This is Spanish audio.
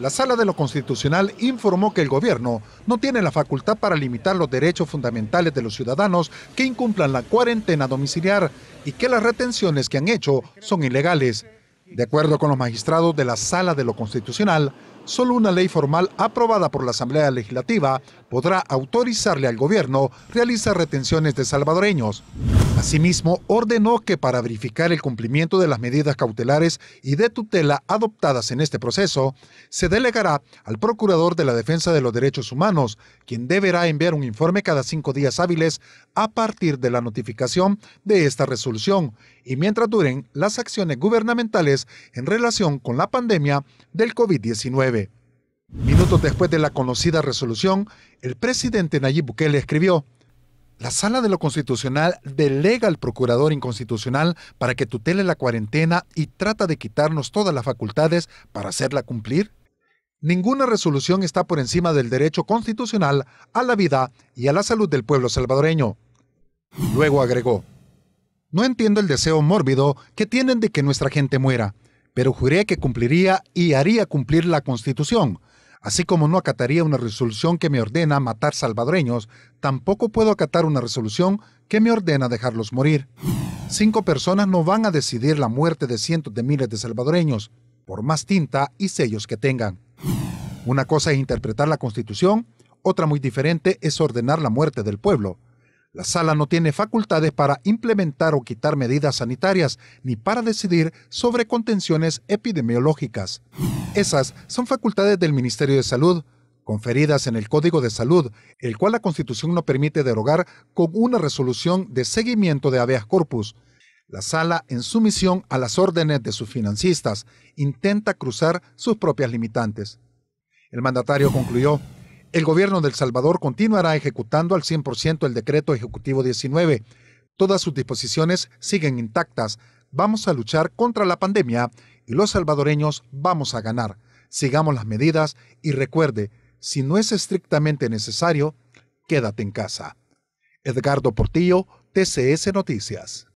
La Sala de lo Constitucional informó que el gobierno no tiene la facultad para limitar los derechos fundamentales de los ciudadanos que incumplan la cuarentena domiciliar y que las retenciones que han hecho son ilegales. De acuerdo con los magistrados de la Sala de lo Constitucional, solo una ley formal aprobada por la Asamblea Legislativa podrá autorizarle al gobierno realizar retenciones de salvadoreños. Asimismo, ordenó que para verificar el cumplimiento de las medidas cautelares y de tutela adoptadas en este proceso, se delegará al Procurador de la Defensa de los Derechos Humanos, quien deberá enviar un informe cada cinco días hábiles a partir de la notificación de esta resolución y mientras duren las acciones gubernamentales en relación con la pandemia del COVID-19. Minutos después de la conocida resolución, el presidente Nayib Bukele escribió, la sala de lo constitucional delega al procurador inconstitucional para que tutele la cuarentena y trata de quitarnos todas las facultades para hacerla cumplir. Ninguna resolución está por encima del derecho constitucional a la vida y a la salud del pueblo salvadoreño. Luego agregó, no entiendo el deseo mórbido que tienen de que nuestra gente muera, pero juré que cumpliría y haría cumplir la constitución Así como no acataría una resolución que me ordena matar salvadoreños, tampoco puedo acatar una resolución que me ordena dejarlos morir. Cinco personas no van a decidir la muerte de cientos de miles de salvadoreños, por más tinta y sellos que tengan. Una cosa es interpretar la Constitución, otra muy diferente es ordenar la muerte del pueblo. La sala no tiene facultades para implementar o quitar medidas sanitarias ni para decidir sobre contenciones epidemiológicas. Esas son facultades del Ministerio de Salud, conferidas en el Código de Salud, el cual la Constitución no permite derogar con una resolución de seguimiento de habeas corpus. La sala, en sumisión a las órdenes de sus financistas, intenta cruzar sus propias limitantes. El mandatario concluyó el gobierno de Salvador continuará ejecutando al 100% el decreto ejecutivo 19. Todas sus disposiciones siguen intactas. Vamos a luchar contra la pandemia y los salvadoreños vamos a ganar. Sigamos las medidas y recuerde, si no es estrictamente necesario, quédate en casa. Edgardo Portillo, TCS Noticias.